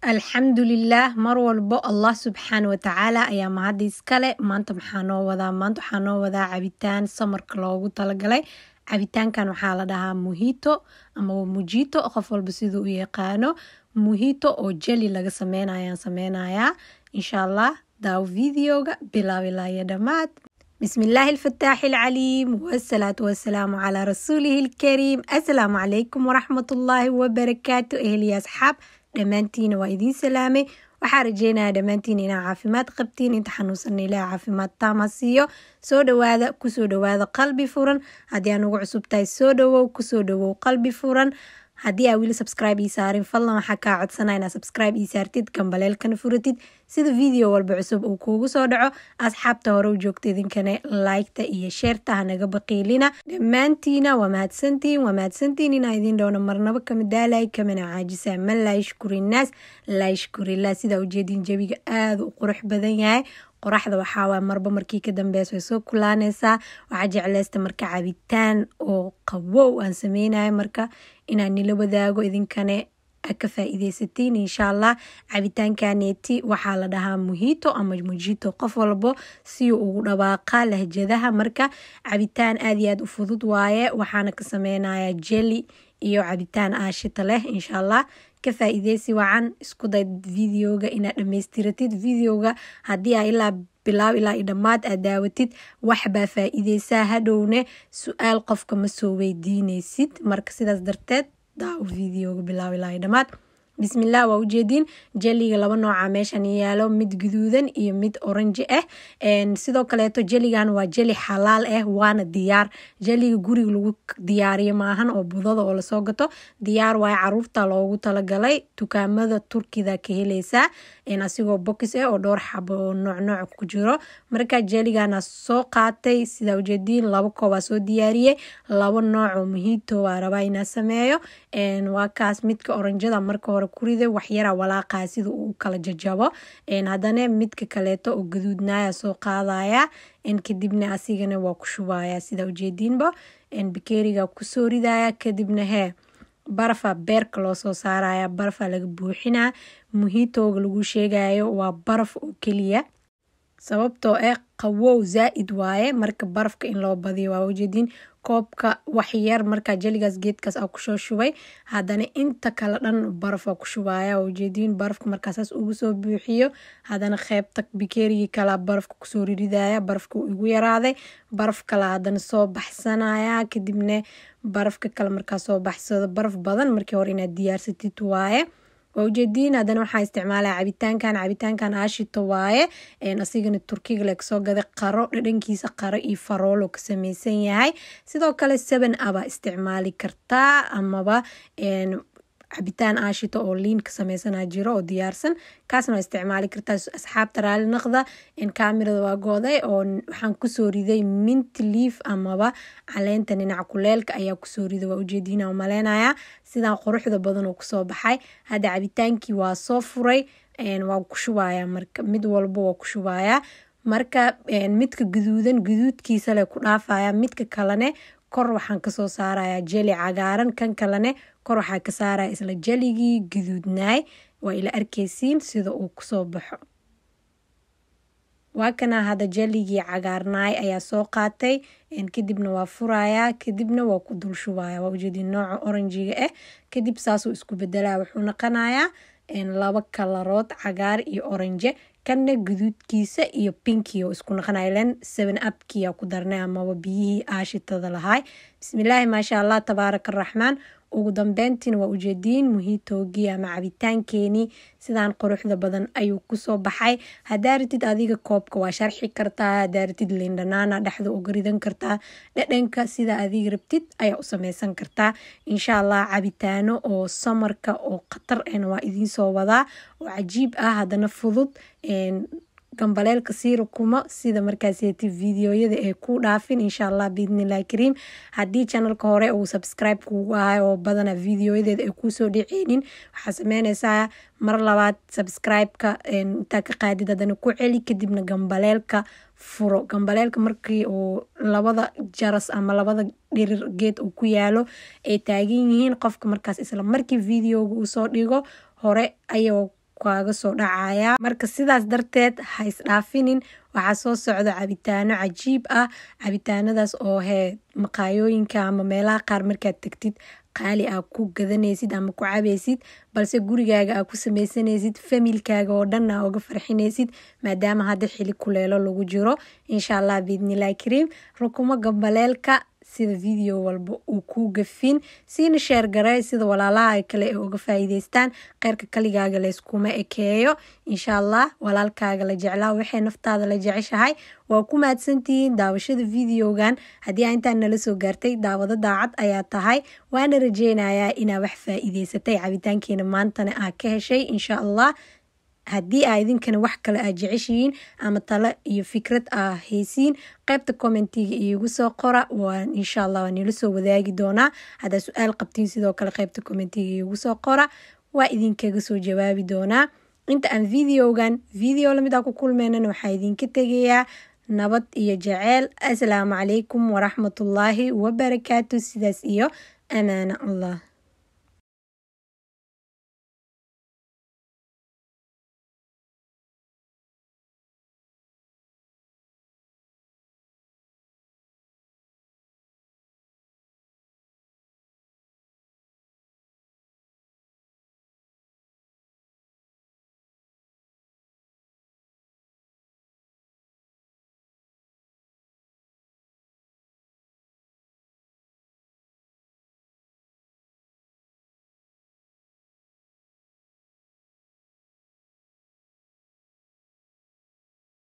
alxamdulilaah mar walbo allah subxaana watacaala ayaa mahadda iskale maanta maxaa noo wadaa maanta waxaa noo wadaa cabitaan samarka loogu talagalay cabitaankan waxaa la dhahaa muhito ama mujito qof walba siduu u yaqaano muhito oo jeli laga sameynayaan sameynayaa insha allah daawo videoga bilaabilaya dhammaad bismillaahi alfataaxi alcaliim wasalaatu wasalaamu calaa rasuulihi ilkariim assalaamu calaykum waraxmatullaahi wabarakaatu eheliya asxaab dhammaantiina waa idiin salaamay waxaa rajeynayaa dhammaantiin inaa caafimaad qabtiin inta xanuunsanna ilaah caafimaad taama siiyo soo dhawaada kusoo dhawaada qalbi furan haddii aan ugu cusubtahay soo dhawow kusoo dhawow qalbi furan haddii aa weli sabscribe ii saarin fadlan waxaa kaa codsanaa inaad sabscribe ii saartid kambaleelkana furatid sida video walba cusub uu kuugu soo dhaco asxaabta hore u joogta idinkane laygta iyo sheerta hanaga baqiilina dhammaantiina waa mahadsantihiin waa mahadsantihiin inaa idiin dhowno marnabo kama daalay kamana caajisaa ma laashkurinaas laashkurilaa sidaa ujeedin jebiga aada u qurux badan yahay qoraxda waxaawaa marba markii ka dambeys way soo kulaaneysaa waxaa jecleysta marka cabitaan oo qawow aan sameynayo marka inaan nila wadaago idinkana a ka faaiideysatiin insha allah cabitaankaneti waxaa la dhahaa muhiito ama mujito qof walbo si ugu dhawaaqa lahjadaha marka cabitaan aad iyo aad u fudud waaye waxaana ka sameynaya jeli iyo cabitaan aashita leh insha allah ka faaideysi wacan iskuday videoga inaad dhameystiratid videoga hadii a ilaa bilaab ilaa i dhammaad aad daawatid waxbaa baa faa-iideysaa hadhowne su-aal qofka ma soo weydiineysid marka sidaas darteed daa u videoga bilaab ilaa i dhammaad bismilah waa ujeediin jeliga laba nooca meeshan yaalo mid guduudan iyo mid oranji ah sidoo kaleeto jeligan waa jeli xalaal ah waana diyaar jeliga guriga lagu diyaariyo maahan oo budada oo lasoo gato diyaar waay caruurta loogu talagalay dukaamada turkida ka heleysaa asigoo bokis ah oo dhowr xabo noocnooc ku jiro marka jeligana soo qaatay sidaa ujeediin laba koobaa soo diyaariyey laba nooc muhiito waa rabaa inaa sameeyo waa kaas midka oranjada marka hore kurida waxyara walaaqaa sida uu kala jajabo haddana midka kaleeto oo gaduudnaaya soo qaadaya kadibna asigana waa ku shubaya sida ujeediinba bakeriga kusoo ridaya kadibna hee barafa beerka loo soo saaraya barfa laga buuxina muhiitooga lagu sheegayo waa baraf oo keliya sababtoo ah qawow zaaid waaye marka barafka in loo badiyo waa ujeediin koobka waxyar markaa jeligaas geedkaas aa kusoo shubay haddana inta kale dhan barafaa ku shubaya waa ujeediin barafka markaasaas ugu soo buuxiyo haddana qeybta bikeerigii kalaa barafka kusoo riridaya barafka igu yaraaday baraf kale haddana soo baxsanaya kadibna barafka kale markaa soo baxsado baraf badan markii hore inaad diyaarsatid waaye waa ujeediin haddana waxaa isticmaalaa cabitaankan cabitaankan ashito waaye asigana turkiga laga soo gaday qaro dhadhankiisa qaro iyo faroolo ka sameysan yahay sidoo kale seven abaa isticmaali kartaa amaba cabitaan aashito oo liin ka sameysana jiro oo diyaarsan kaasna waa isticmaali kartaa asxaabta raali naqda kaamirada waa gooday oo waxaan kusoo riday mint liif amaba caleenta dhinaca kuleelka ayaa kusoo rida waa ujeediina maleynaya sidaa quruxda badan oo kusoo baxay hadda cabitaankii waa soo furay waa ku shubaya marka mid walba waa ku shubaya marka midka gaduudan gaduudkiisale ku dhaafaya midka kalene kor waxaan kasoo saarayaa jeli cagaaran kan kalene kor waxaa ka saaraya isla jeligii guduudnaay waa ila arkeysiin sida uu kusoo baxo waa kana hadda jeligii cagaarnaay ayaa soo qaatay kadibna waa furayaa kadibna waa ku dul shubaya waa ujeedi nooca oranjiga ah kadib saasuu isku bedelaya wuxuu naqanayaa laba kalarood cagaar iyo oranje kanna guduudkiisa iyo binki isku naqanaylen seven abkia ku darnay amaba biyihii aashitada lahaay bismillaahi maasha allah tabaaraka araxmaan ugu dambeyntiina waa ujeediin muhitoogii ama cabitaankeeni sidaan quruxda badan ayuu kusoo baxay hadaa ratid adiga koobka waa sharxi kartaa hadaa ratid lindhanaana dhexda uga ridan kartaa dhadhanka sida adiga rabtid ayaa u sameysan kartaa insha allah cabitaano oo samarka oo khatar ahna waa idiin soo wadaa oo cajiib ah hadana fudud gambaleelka sii rukuma sida markaas hetid videoyada ee ku dhaafin insha allah biidnillahi kariim haddii janalka hore uu subscribe kugu ahay oo badana videoyadeeda ay kuusoo dhaceynin waxaa sameyneysaa mar labaad subscribe-ka intaa ka qaadid haddana ku celi kadibna gambaleelka furo gambaleelka markii uu labada jaras ama labada dhirir geed uu ku yaalo ay taagan yihiin qofka markaas isla markii videoga uu soo dhigo hore ayagoo kaaga soo dhacaya marka sidaas darteed ha isdhaafinin waxaa soo socdo cabitaano cajiib ah cabitaanadaas oo hee maqaayooyinka ama meelaha qaar markaad tagtid qaali aa ku gadanaysid ama ku cabaysid balse gurigaaga aa ku sameysanaysid familkaaga oo dhan aa uga farxinaysid maadaama hadda xili kuleelo lagu jiro insha allah biidnilah kariim rukumo gambaleelka sida video walba uu kuu gafin siina sheer garee sida walaalaha kale ee uga faa'iidaystaan kheyrka kaligaaga layskuma ekeeyo insha allah walaalkaaga la jeclaa waxay naftaada la jeceshahay waa ku mahadsantihiin daawashada videogan haddii aa intaan nala soo gaartay daawado daacad ayaa tahay waana rajeynayaa inaa wax faa'iidaysatay cabitaankiina maantana aa ka heshay insha allah haddii aa idinkana wax kale aa jeceshihiin ama talo iyo fikrad aa haysiin qaybta commentiga iigu soo qora waan insha allah waa nila soo wadaagi doonaa haddaa su-aal qabtiin sidoo kale qaybta commentiga iigu soo qora waa idinkaga soo jawaabi doonaa inta aan videogan video lamid a ah ku kulmeynana waxaa idinka tegayaa nabad iyo jaceyl asalaamu calaykum waraxmatullaahi wabarakaatu sidaas iyo amaana allah